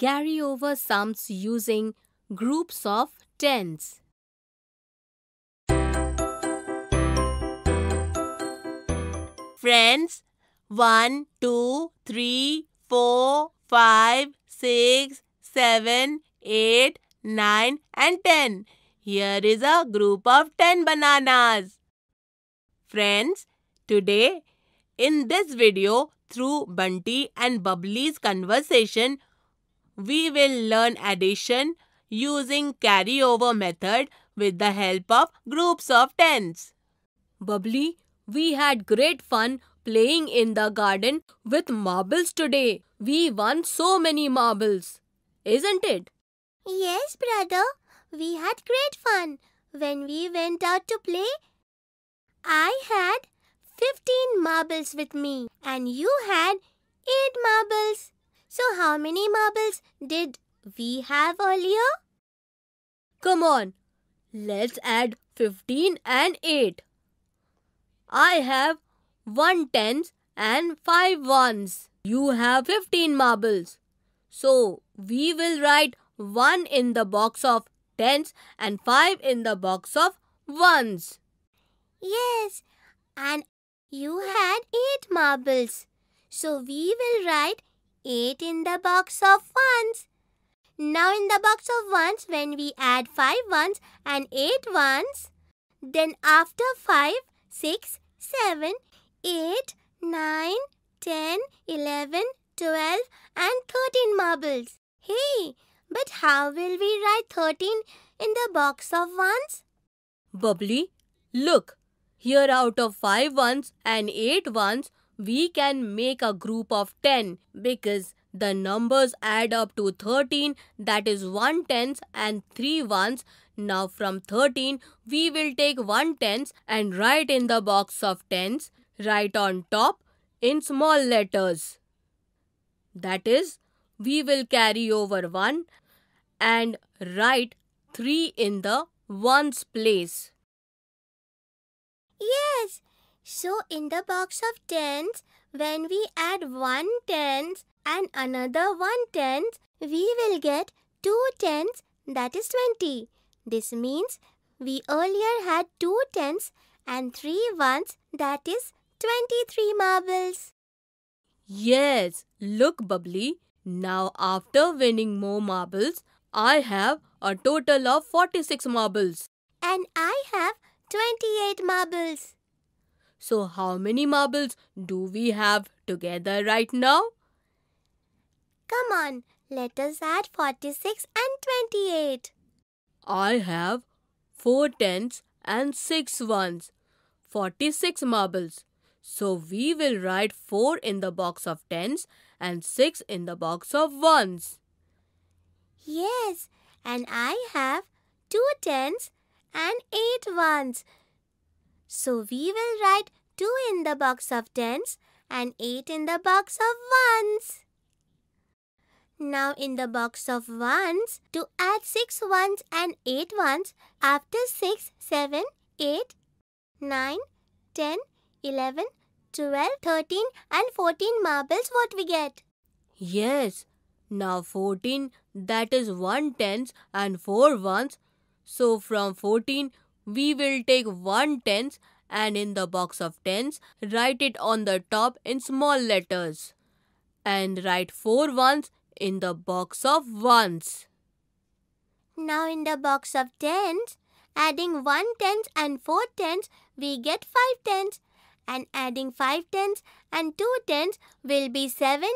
carry over sums using groups of tens. Friends, 1, 2, 3, 4, 5, 6, 7, 8, 9 and 10. Here is a group of 10 bananas. Friends, today in this video through Bunty and Bubbly's conversation, we will learn addition using carryover method with the help of groups of tens. Bubbly, we had great fun playing in the garden with marbles today. We won so many marbles, isn't it? Yes, brother. We had great fun when we went out to play. I had 15 marbles with me and you had 8 marbles. So how many marbles did we have earlier? Come on, let's add 15 and 8. I have 1 tens and 5 ones. You have 15 marbles. So we will write 1 in the box of tens and 5 in the box of ones. Yes, and you had 8 marbles. So we will write 8 in the box of 1s. Now in the box of 1s, when we add 5 1s and 8 1s, then after 5, 6, 7, 8, 9, 10, 11, 12 and 13 marbles. Hey, but how will we write 13 in the box of 1s? Bubbly, look. Here out of 5 ones and 8 ones, we can make a group of 10 because the numbers add up to 13 that is 1 tens and 3 ones. Now from 13 we will take 1 tens and write in the box of tens. Write on top in small letters. That is we will carry over 1 and write 3 in the ones place. Yes, so in the box of tens, when we add one tens and another one tens, we will get two tens that is 20. This means we earlier had two tens and three ones that is 23 marbles. Yes, look Bubbly. Now after winning more marbles, I have a total of 46 marbles. And I have 28 marbles. So, how many marbles do we have together right now? Come on, let us add 46 and 28. I have 4 tens and 6 ones, 46 marbles. So we will write 4 in the box of tens and 6 in the box of ones. Yes, and I have two tens and eight ones. So we will write 2 in the box of tens and 8 in the box of ones. Now in the box of ones, to add 6 ones and 8 ones after 6, 7, 8, 9, 10, 11, 12, 13 and 14 marbles what we get. Yes, now 14 that is 1 tens and 4 ones. So from 14 we will take one tens and in the box of tens, write it on the top in small letters. And write four ones in the box of ones. Now in the box of tens, adding one tens and four tens we get five tens, And adding five tens and two tens will be seven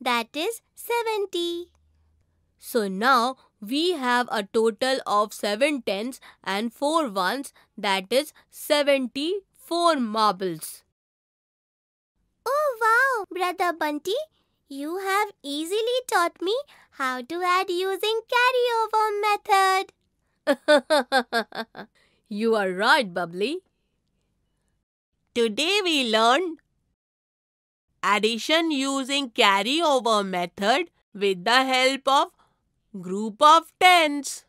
that is 70. So now we have a total of 7 tens and 4 ones that is 74 marbles. Oh wow, brother Bunty, you have easily taught me how to add using carryover method. you are right, Bubbly. Today we learned addition using carryover method with the help of group of tens.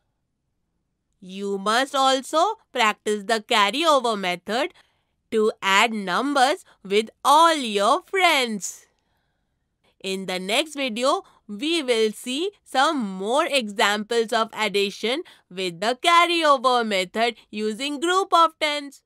You must also practice the carryover method to add numbers with all your friends. In the next video, we will see some more examples of addition with the carryover method using group of tens.